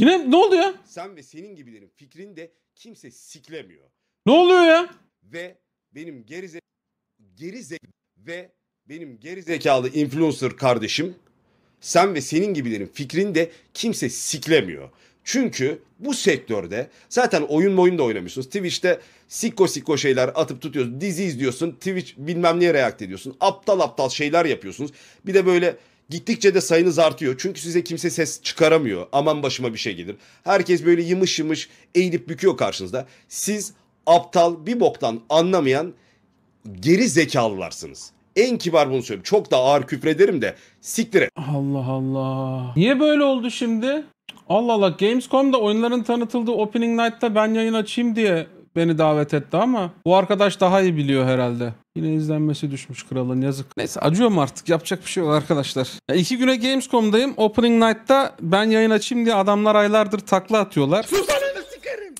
Yine ne oluyor? Sen ve senin gibilerin fikrini de kimse siklemiyor. Ne oluyor ya? Ve benim gerize gerize ve benim gerizekalı influencer kardeşim sen ve senin gibilerin fikrini de kimse siklemiyor. Çünkü bu sektörde zaten oyun oyun da oynamışsınız. Twitch'te sikko sikko şeyler atıp tutuyorsun. Dizi izliyorsun. Twitch bilmem neye react ediyorsun. Aptal aptal şeyler yapıyorsunuz. Bir de böyle Gittikçe de sayınız artıyor. Çünkü size kimse ses çıkaramıyor. Aman başıma bir şey gelir. Herkes böyle yımış yımış eğilip büküyor karşınızda. Siz aptal bir boktan anlamayan geri zekalılarsınız. En kibar bunu söylüyorum. Çok da ağır küfrederim de siktir et. Allah Allah. Niye böyle oldu şimdi? Allah Allah Gamescom'da oyunların tanıtıldığı Opening Night'ta ben yayın açayım diye beni davet etti ama bu arkadaş daha iyi biliyor herhalde. Yine izlenmesi düşmüş kralın yazık. Neyse acıyorum artık yapacak bir şey yok arkadaşlar. Ya iki güne Gamescom'dayım. Opening Night'ta ben yayın açayım diye adamlar aylardır takla atıyorlar. Susanını sikerim.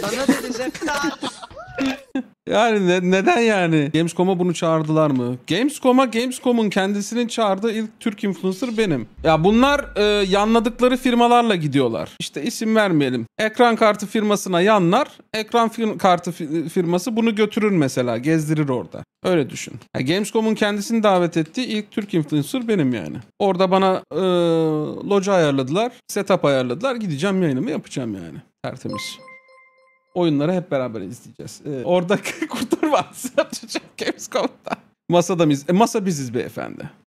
Sana dedi Yani ne, neden yani? Gamescom'a bunu çağırdılar mı? Gamescom'a Gamescom'un kendisinin çağırdığı ilk Türk influencer benim. Ya bunlar e, yanladıkları firmalarla gidiyorlar. İşte isim vermeyelim. Ekran kartı firmasına yanlar. Ekran fir kartı fi firması bunu götürür mesela. Gezdirir orada. Öyle düşün. Gamescom'un kendisini davet ettiği ilk Türk influencer benim yani. Orada bana e, loca ayarladılar. Setup ayarladılar. Gideceğim yayınımı yapacağım yani. Tertemiz oyunları hep beraber izleyeceğiz. Ee, orada kurtarma atacak Gamescom'da. Masada biz, e, masa biziz beyefendi.